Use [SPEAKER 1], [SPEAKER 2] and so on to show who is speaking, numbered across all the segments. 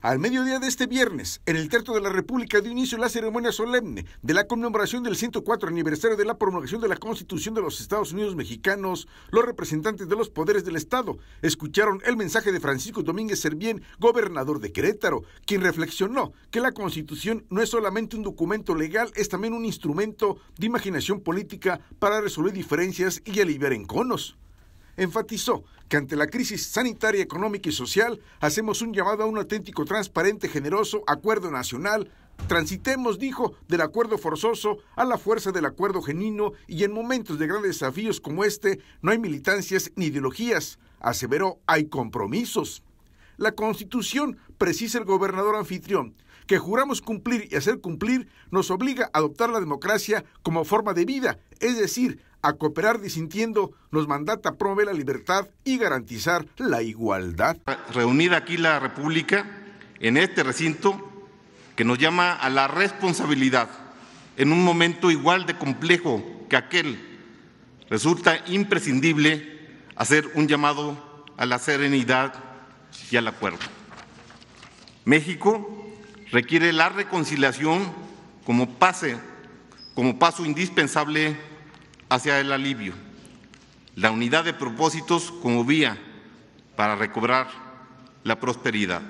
[SPEAKER 1] Al mediodía de este viernes, en el Terto de la República dio inicio la ceremonia solemne de la conmemoración del 104 aniversario de la promulgación de la Constitución de los Estados Unidos mexicanos. Los representantes de los poderes del Estado escucharon el mensaje de Francisco Domínguez Servién, gobernador de Querétaro, quien reflexionó que la Constitución no es solamente un documento legal, es también un instrumento de imaginación política para resolver diferencias y aliviar enconos enfatizó que ante la crisis sanitaria, económica y social, hacemos un llamado a un auténtico, transparente, generoso acuerdo nacional. Transitemos, dijo, del acuerdo forzoso a la fuerza del acuerdo genuino y en momentos de grandes desafíos como este no hay militancias ni ideologías. Aseveró, hay compromisos. La Constitución, precisa el gobernador anfitrión, que juramos cumplir y hacer cumplir, nos obliga a adoptar la democracia como forma de vida, es decir, a cooperar disintiendo, nos mandata promover la
[SPEAKER 2] libertad y garantizar la igualdad. Reunida aquí la República en este recinto que nos llama a la responsabilidad en un momento igual de complejo que aquel, resulta imprescindible hacer un llamado a la serenidad y al acuerdo. México requiere la reconciliación como, pase, como paso indispensable hacia el alivio, la unidad de propósitos como vía para recobrar la prosperidad,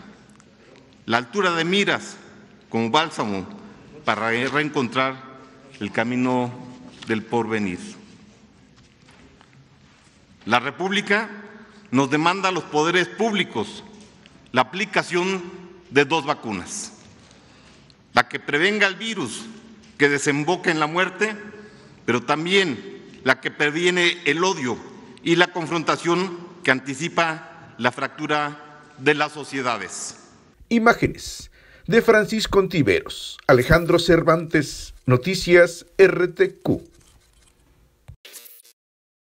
[SPEAKER 2] la altura de miras como bálsamo para reencontrar el camino del porvenir. La República nos demanda a los poderes públicos la aplicación de dos vacunas, la que prevenga el virus que desemboque en la muerte pero también la que previene el odio y la confrontación que anticipa la fractura de las sociedades. Imágenes de Francisco Contiveros,
[SPEAKER 1] Alejandro Cervantes, Noticias RTQ.